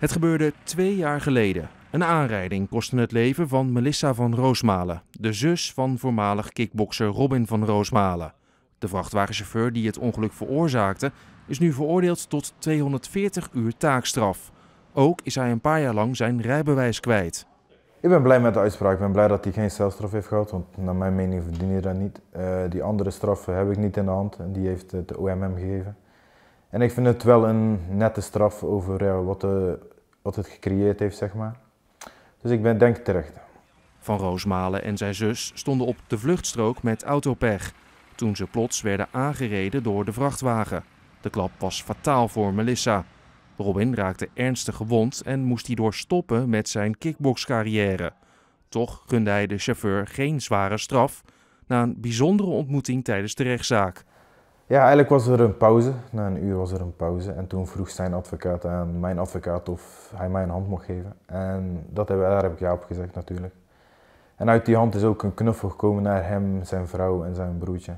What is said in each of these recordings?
Het gebeurde twee jaar geleden. Een aanrijding kostte het leven van Melissa van Roosmalen, de zus van voormalig kickbokser Robin van Roosmalen. De vrachtwagenchauffeur die het ongeluk veroorzaakte, is nu veroordeeld tot 240 uur taakstraf. Ook is hij een paar jaar lang zijn rijbewijs kwijt. Ik ben blij met de uitspraak. Ik ben blij dat hij geen celstraf heeft gehad, want naar mijn mening verdient hij dat niet. Eh, die andere straffen heb ik niet in de hand en die heeft eh, de OMM gegeven. En ik vind het wel een nette straf over wat, eh, wat het gecreëerd heeft, zeg maar. Dus ik ben, denk terecht. Van Roosmalen en zijn zus stonden op de vluchtstrook met autopeg, Toen ze plots werden aangereden door de vrachtwagen. De klap was fataal voor Melissa. Robin raakte ernstig gewond en moest hierdoor stoppen met zijn kickboxcarrière. Toch gunde hij de chauffeur geen zware straf na een bijzondere ontmoeting tijdens de rechtszaak. Ja, eigenlijk was er een pauze. Na een uur was er een pauze. En toen vroeg zijn advocaat aan mijn advocaat of hij mij een hand mocht geven. En dat heb, daar heb ik ja op gezegd natuurlijk. En uit die hand is ook een knuffel gekomen naar hem, zijn vrouw en zijn broertje.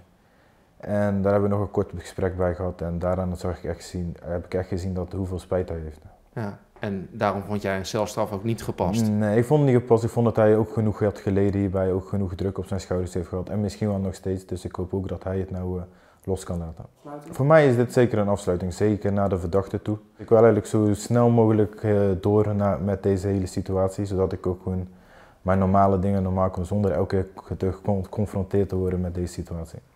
En daar hebben we nog een kort gesprek bij gehad. En daaraan zag ik echt zien, heb ik echt gezien dat hoeveel spijt hij heeft. Ja, en daarom vond jij een celstraf ook niet gepast? Nee, ik vond het niet gepast. Ik vond dat hij ook genoeg had geleden hierbij. Ook genoeg druk op zijn schouders heeft gehad. En misschien wel nog steeds. Dus ik hoop ook dat hij het nou... Eh, los kan laten. Voor mij is dit zeker een afsluiting, zeker naar de verdachte toe. Ik wil eigenlijk zo snel mogelijk eh, door naar, met deze hele situatie, zodat ik ook gewoon mijn normale dingen normaal kan zonder elke keer geconfronteerd te worden met deze situatie.